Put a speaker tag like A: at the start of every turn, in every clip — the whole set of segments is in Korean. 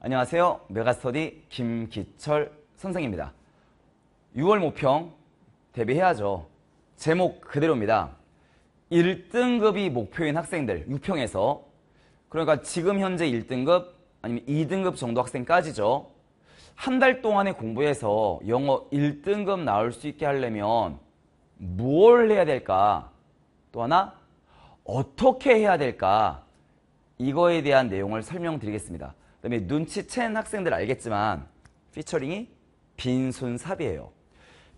A: 안녕하세요. 메가스터디 김기철 선생입니다. 6월 모평 대비해야죠. 제목 그대로입니다. 1등급이 목표인 학생들 6평에서 그러니까 지금 현재 1등급 아니면 2등급 정도 학생까지죠. 한 달동안에공부해서 영어 1등급 나올 수 있게 하려면 무엇 해야 될까? 또 하나 어떻게 해야 될까? 이거에 대한 내용을 설명드리겠습니다. 다음에 눈치챈 학생들 알겠지만 피처링이 빈손 삽이에요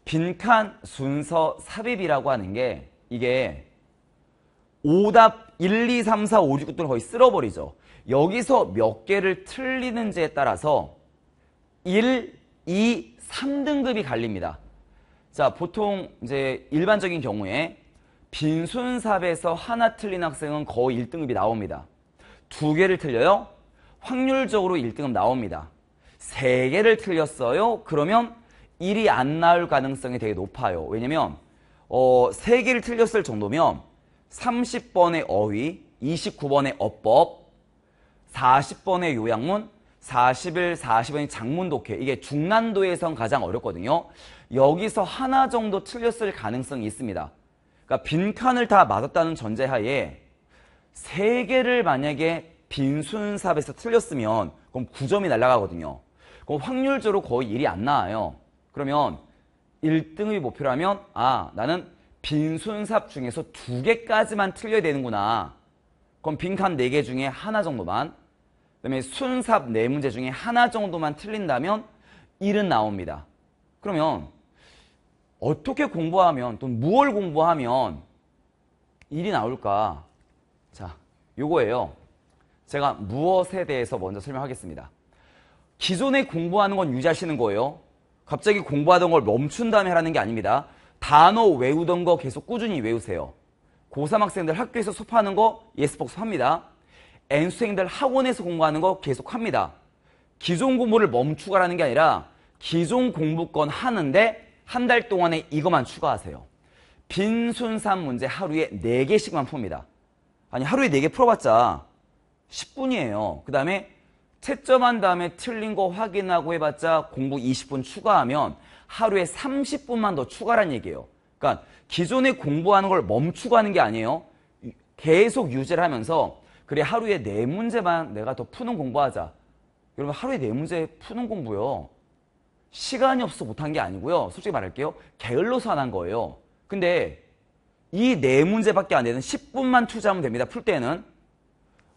A: 빈칸 순서 삽입이라고 하는 게 이게 오답 1, 2, 3, 4, 5, 6, 9을 거의 쓸어버리죠. 여기서 몇 개를 틀리는지에 따라서 1, 2, 3등급이 갈립니다. 자, 보통 이제 일반적인 경우에 빈손삽에서 하나 틀린 학생은 거의 1등급이 나옵니다. 두 개를 틀려요? 확률적으로 1등은 나옵니다. 3개를 틀렸어요? 그러면 1이 안 나올 가능성이 되게 높아요. 왜냐면 어, 3개를 틀렸을 정도면 30번의 어휘, 29번의 어법, 40번의 요약문 41, 40번의 장문 독해. 이게 중난도에선 가장 어렵거든요. 여기서 하나 정도 틀렸을 가능성이 있습니다. 그러니까 빈칸을 다 맞았다는 전제하에 3개를 만약에 빈순삽에서 틀렸으면 그럼 9점이 날아가거든요. 그럼 확률적으로 거의 일이안 나와요. 그러면 1등의 목표라면 아 나는 빈순삽 중에서 두 개까지만 틀려야 되는구나. 그럼 빈칸 4개 중에 하나 정도만 그 다음에 순삽 4문제 중에 하나 정도만 틀린다면 1은 나옵니다. 그러면 어떻게 공부하면 또 무얼 공부하면 1이 나올까? 자, 요거예요. 제가 무엇에 대해서 먼저 설명하겠습니다. 기존에 공부하는 건 유지하시는 거예요. 갑자기 공부하던 걸 멈춘 다음에 하라는 게 아닙니다. 단어 외우던 거 계속 꾸준히 외우세요. 고3 학생들 학교에서 수업하는 거예스 복습합니다. N수생들 학원에서 공부하는 거 계속 합니다. 기존 공부를 멈추가라는 게 아니라 기존 공부권 하는데 한 달 동안에 이것만 추가하세요. 빈순산 문제 하루에 네개씩만 풉니다. 아니 하루에 네 개 풀어봤자 10분이에요. 그 다음에 채점한 다음에 틀린 거 확인하고 해봤자 공부 20분 추가하면 하루에 30분만 더 추가란 얘기예요. 그러니까 기존에 공부하는 걸 멈추고 하는 게 아니에요. 계속 유지를 하면서 그래 하루에 네 문제만 내가 더 푸는 공부하자. 여러분 하루에 네 문제 푸는 공부요. 시간이 없어 못한 게 아니고요. 솔직히 말할게요. 게을러서 안 한 거예요. 근데 이 네 문제밖에 안 되는 10분만 투자하면 됩니다. 풀 때는.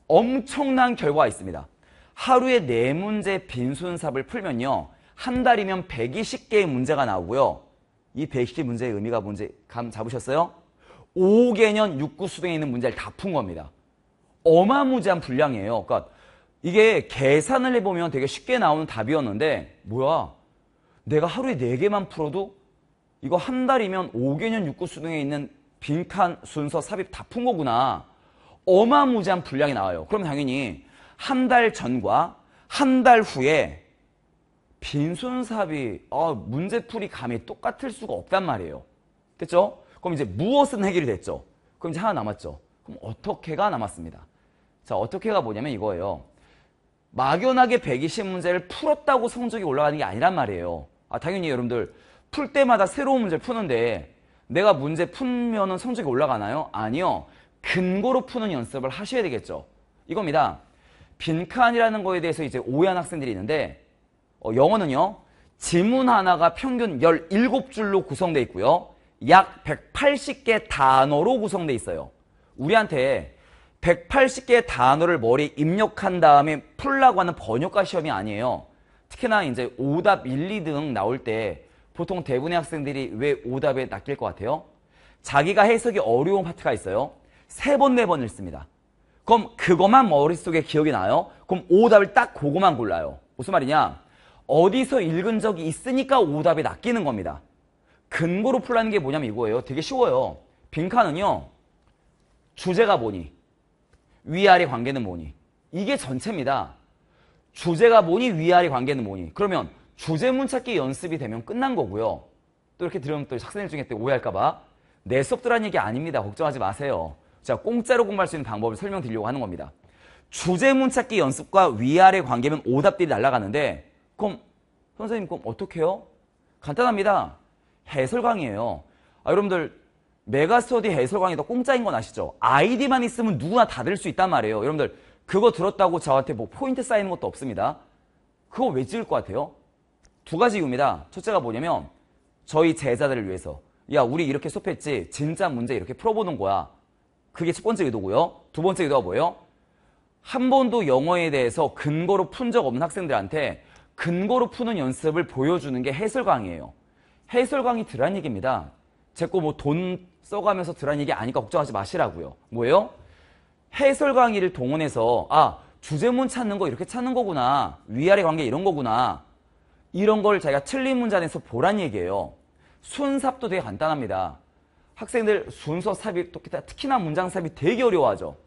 A: 엄청난 결과가 있습니다. 하루에 네문제 빈손삽을 풀면요. 한 달이면 120개의 문제가 나오고요. 이 120개 문제의 의미가 뭔지 감 잡으셨어요? 5개년 6구 수능에 있는 문제를 다 푼 겁니다. 어마무지한 분량이에요. 그러니까 이게 계산을 해보면 되게 쉽게 나오는 답이었는데 뭐야 내가 하루에 4개만 풀어도 이거 한 달이면 5개년 6구 수능에 있는 빈칸 순서 삽입 다 푼 거구나. 어마무지한 분량이 나와요. 그럼 당연히 한 달 전과 한 달 후에 빈손 사업이 아, 어, 문제풀이 감이 똑같을 수가 없단 말이에요. 됐죠? 그럼 이제 무엇은 해결이 됐죠? 그럼 이제 하나 남았죠. 그럼 어떻게가 남았습니다. 자, 어떻게가 뭐냐면 이거예요. 막연하게 120문제를 풀었다고 성적이 올라가는 게 아니란 말이에요. 아, 당연히 여러분들 풀 때마다 새로운 문제 푸는데 내가 문제 풀면 성적이 올라가나요? 아니요. 근거로 푸는 연습을 하셔야 되겠죠. 이겁니다. 빈칸이라는 거에 대해서 이제 오해한 학생들이 있는데 어, 영어는요. 지문 하나가 평균 17줄로 구성되어 있고요. 약 180개 단어로 구성되어 있어요. 우리한테 180개 단어를 머리에 입력한 다음에 풀라고 하는 번역가 시험이 아니에요. 특히나 이제 오답 1, 2등 나올 때 보통 대부분의 학생들이 왜 오답에 낚일 것 같아요? 자기가 해석이 어려운 파트가 있어요. 세 번, 네 번 읽습니다. 그럼 그것만 머릿속에 기억이 나요? 그럼 오답을 딱 그것만 골라요. 무슨 말이냐? 어디서 읽은 적이 있으니까 오답이 낚이는 겁니다. 근거로 풀라는 게 뭐냐면 이거예요. 되게 쉬워요. 빈칸은요. 주제가 뭐니? 위아래 관계는 뭐니? 이게 전체입니다. 주제가 뭐니? 위아래 관계는 뭐니? 그러면 주제문 찾기 연습이 되면 끝난 거고요. 또 이렇게 들으면 또 학생들 중에 또 오해할까봐 내 수업 들한 얘기 아닙니다. 걱정하지 마세요. 자, 공짜로 공부할 수 있는 방법을 설명드리려고 하는 겁니다. 주제문 찾기 연습과 위아래 관계면 오답들이 날아가는데 그럼 선생님 그럼 어떡 해요? 간단합니다. 해설 강의에요 아, 여러분들 메가스터디 해설 강의 도 공짜인 건 아시죠? 아이디만 있으면 누구나 다 들 수 있단 말이에요. 여러분들 그거 들었다고 저한테 뭐 포인트 쌓이는 것도 없습니다. 그거 왜 찍을 것 같아요? 두 가지 이유입니다. 첫째가 뭐냐면 저희 제자들을 위해서 야 우리 이렇게 수업했지 진짜 문제 이렇게 풀어보는 거야. 그게 첫 번째 의도고요. 두 번째 의도가 뭐예요? 한 번도 영어에 대해서 근거로 푼 적 없는 학생들한테 근거로 푸는 연습을 보여주는 게 해설 강의예요. 해설 강의 드란 얘기입니다. 제 거 뭐 돈 써가면서 드란 얘기 아니까 걱정하지 마시라고요. 뭐예요? 해설 강의를 동원해서 아 주제문 찾는 거 이렇게 찾는 거구나. 위아래 관계 이런 거구나. 이런 걸 자기가 틀린 문장에서 보란 얘기예요. 순삽도 되게 간단합니다. 학생들 순서 삽입, 또 특히나 문장 삽입 되게 어려워하죠.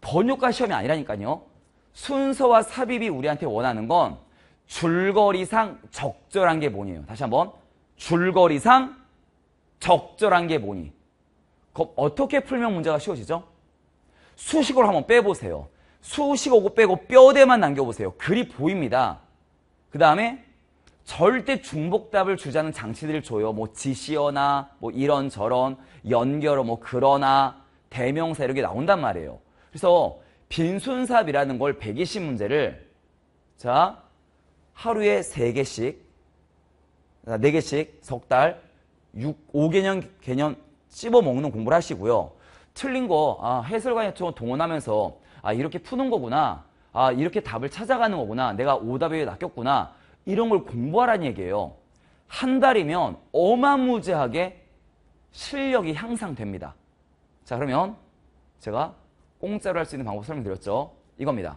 A: 번역과 시험이 아니라니까요. 순서와 삽입이 우리한테 원하는 건 줄거리상 적절한 게 뭐니에요. 다시 한번 줄거리상 적절한 게 뭐니. 그럼 어떻게 풀면 문제가 쉬워지죠? 수식어를 한번 빼보세요. 수식어고 빼고 뼈대만 남겨보세요. 글이 보입니다. 그 다음에 절대 중복답을 주자는 장치들을 줘요. 뭐 지시어나 뭐 이런 저런 연결어 뭐 그러나 대명사 이렇게 나온단 말이에요. 그래서 빈손삽이라는 걸 120문제를 자 하루에 3개씩 4개씩 석달 5개년 개념 씹어먹는 공부를 하시고요. 틀린 거 아, 해설관 요청을 동원하면서 아 이렇게 푸는 거구나. 아 이렇게 답을 찾아가는 거구나. 내가 오답에 낚였구나. 이런 걸 공부하라는 얘기예요. 한 달이면 어마무지하게 실력이 향상됩니다. 자, 그러면 제가 공짜로 할 수 있는 방법 설명드렸죠. 이겁니다.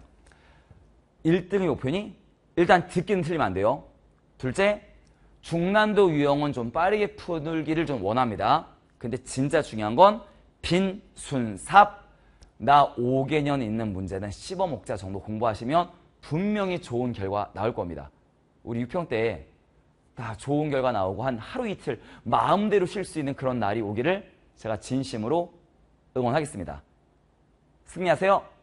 A: 1등의 목표니 일단 듣기는 틀리면 안 돼요. 둘째, 중난도 유형은 좀 빠르게 푸들기를 좀 원합니다. 근데 진짜 중요한 건 빈, 순, 삽, 나 5개년 있는 문제는 씹어먹자 정도 공부하시면 분명히 좋은 결과 나올 겁니다. 우리 6평 때다 좋은 결과 나오고 한 하루 이틀 마음대로 쉴 수 있는 그런 날이 오기를 제가 진심으로 응원하겠습니다. 승리하세요.